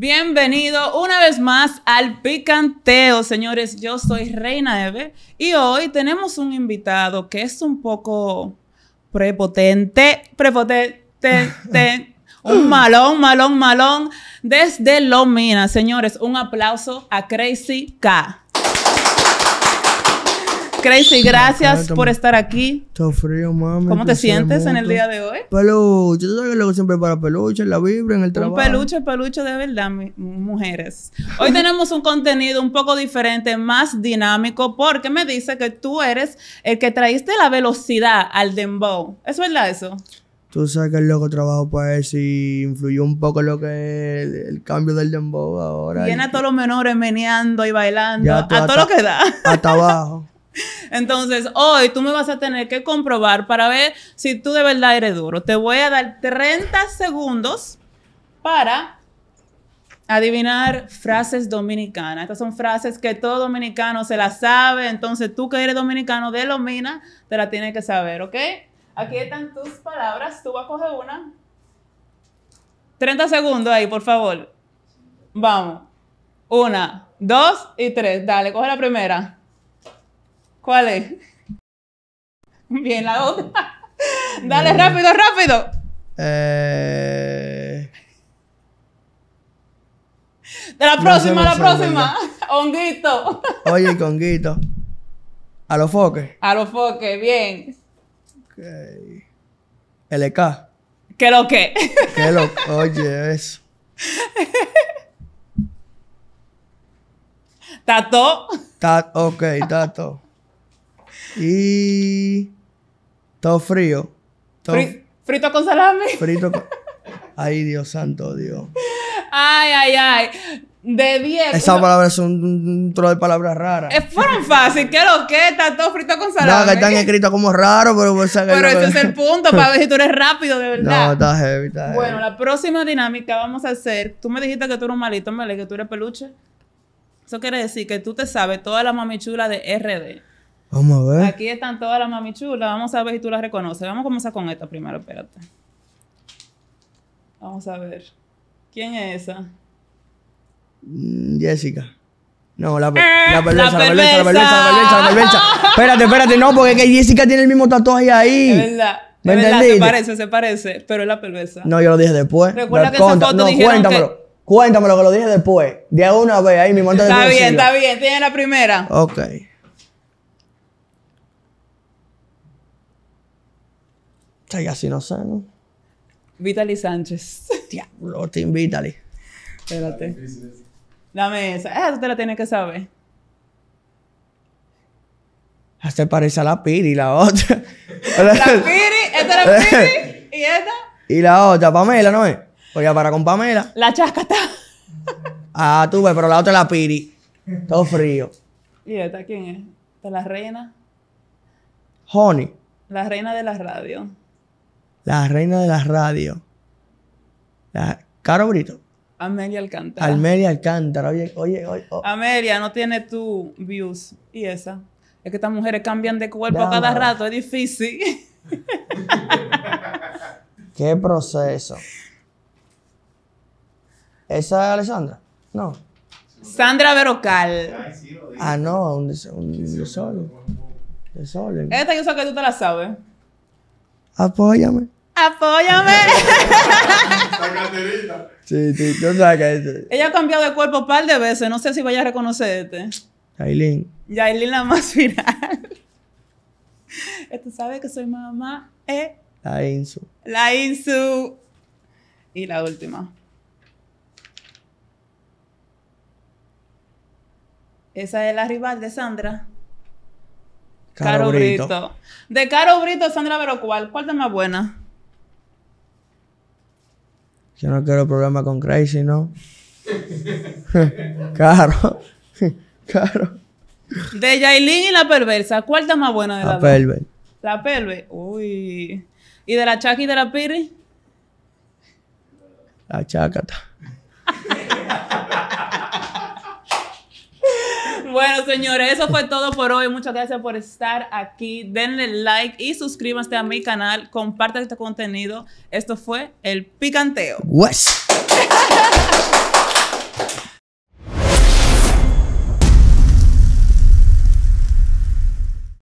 Bienvenido una vez más al Picanteo, señores. Yo soy Reina Eve y hoy tenemos un invitado que es un poco prepotente, prepotente, un malón, malón, malón, desde Lomina. Señores, un aplauso a Crazy K. Crazy, gracias por estar aquí. Está frío, mami. ¿Cómo te sientes en el día de hoy? Peluche. yo sé que luego siempre para peluche, la vibra en el trabajo. Un peluche, peluche de verdad, mujeres. Hoy tenemos un contenido un poco diferente, más dinámico, porque me dice que tú eres el que traíste la velocidad al dembow. ¿Es verdad eso? Tú sabes que el loco trabajo para eso y influyó un poco lo que el, cambio del dembow ahora. Viene a todos los menores meneando y bailando. a todo lo que da. Hasta abajo. Entonces, hoy tú me vas a tener que comprobar para ver si tú de verdad eres duro. Te voy a dar 30 segundos para adivinar frases dominicanas. Estas son frases que todo dominicano se las sabe, entonces tú que eres dominicano de mina, te la tienes que saber, ¿ok? Aquí están tus palabras, tú vas a coger una. 30 segundos ahí, por favor. Vamos. Una, dos y tres. Dale, coge la primera. ¿Cuál es? Bien, la otra. Dale, rápido, rápido. Eh. De la próxima, la próxima. Honguito. Oye, conguito. A los foques. A los foques, bien. Ok. LK. ¿Qué lo que? lo Oye, eso. Tato. Tato, ok, tato. Y. Todo frío. frito con salame. Frito con. Ay, Dios santo, Dios. Ay, ay, ay. De 10. Esas palabras son un trozo de palabras raras. Eh, fueron fácil, ¿qué lo que? Está todo frito con salami. No, que están escritas como raro, pero pues, Pero ese es el punto, para ver si tú eres rápido, de verdad. No, estás heavy, heavy. Bueno, la próxima dinámica vamos a hacer. Tú me dijiste que tú eres un malito, ¿me que tú eres peluche. Eso quiere decir que tú te sabes toda la mamichula de RD. Vamos a ver. Aquí están todas las mamichulas. Vamos a ver si tú las reconoces. Vamos a comenzar con esta primero, espérate. Vamos a ver. ¿Quién es esa? Mm, Jessica. No, eh, la, la perversa, la perversa, la perversa, la perversa, Espérate, espérate, no, porque que Jessica tiene el mismo tatuaje ahí. Es verdad. ¿Me entendiste? Se parece, se parece, pero es la perversa. No, yo lo dije después. Recuerda que esa foto no, cuéntamelo. Cuéntamelo que lo dije después. De una vez ahí mi monta de Está bien, está bien. Tiene la primera. Ok. Ya si no sé, ¿no? Vitali Sánchez. Diablo, Team Vitali. Espérate. Dame esa. esa ah, tú te la tienes que saber. Ah, se parece a la Piri, la otra. la Piri, esta la Piri y esta. Y la otra, Pamela, ¿no es? Oye, pues para con Pamela. La chasca está. ah, tú ves, pero la otra es la Piri. Todo frío. ¿Y esta quién es? ¿Esta es la reina? Honey. La reina de la radio la reina de la radio, Caro Brito. Amelia Alcántara. Amelia Alcántara, oye, oye, oye. Oh. Amelia, no tiene tu views y esa. Es que estas mujeres cambian de cuerpo cada rato, es difícil. Qué proceso. ¿Esa es Alessandra? No. Sandra Verocal. Ah, no, un, de un De Desorden. Esta yo sé que tú te la sabes apóyame. Apóyame. La Sí, sí, Ella ha cambiado de cuerpo un par de veces. No sé si vaya a reconocerte. Yailin. Yailin la más final. tú sabes que soy mamá. Eh. La Insu. La Insu. Y la última. Esa es la rival de Sandra. Caro, Brito. De Caro Brito, Sandra Verocual, ¿cuál es más buena? Yo no quiero problema con Crazy, ¿no? Caro. Caro. De Yailin y la perversa, ¿cuál es más buena de la La La pelve. Uy. ¿Y de la Chaki y de la piri? La chacata. Bueno, señores, eso fue todo por hoy. Muchas gracias por estar aquí. Denle like y suscríbanse a mi canal. Compartan este contenido. Esto fue El Picanteo.